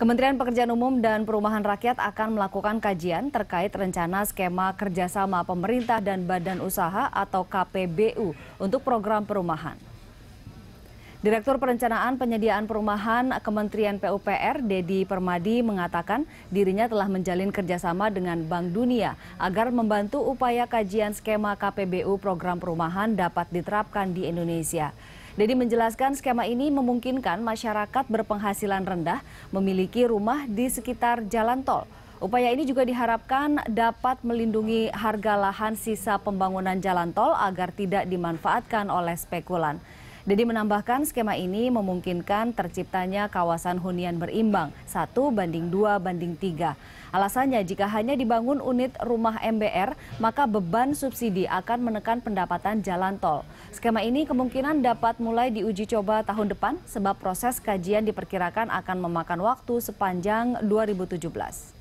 Kementerian Pekerjaan Umum dan Perumahan Rakyat akan melakukan kajian terkait rencana skema kerjasama pemerintah dan badan usaha atau KPBU untuk program perumahan. Direktur Perencanaan Penyediaan Perumahan Kementerian PUPR, Dedi Permadi, mengatakan dirinya telah menjalin kerjasama dengan Bank Dunia agar membantu upaya kajian skema KPBU program perumahan dapat diterapkan di Indonesia. Dedi menjelaskan skema ini memungkinkan masyarakat berpenghasilan rendah memiliki rumah di sekitar jalan tol. Upaya ini juga diharapkan dapat melindungi harga lahan sisa pembangunan jalan tol agar tidak dimanfaatkan oleh spekulan. Dedi menambahkan skema ini memungkinkan terciptanya kawasan hunian berimbang satu banding dua banding tiga. Alasannya jika hanya dibangun unit rumah MBR, maka beban subsidi akan menekan pendapatan jalan tol. Skema ini kemungkinan dapat mulai diuji coba tahun depan sebab proses kajian diperkirakan akan memakan waktu sepanjang 2017.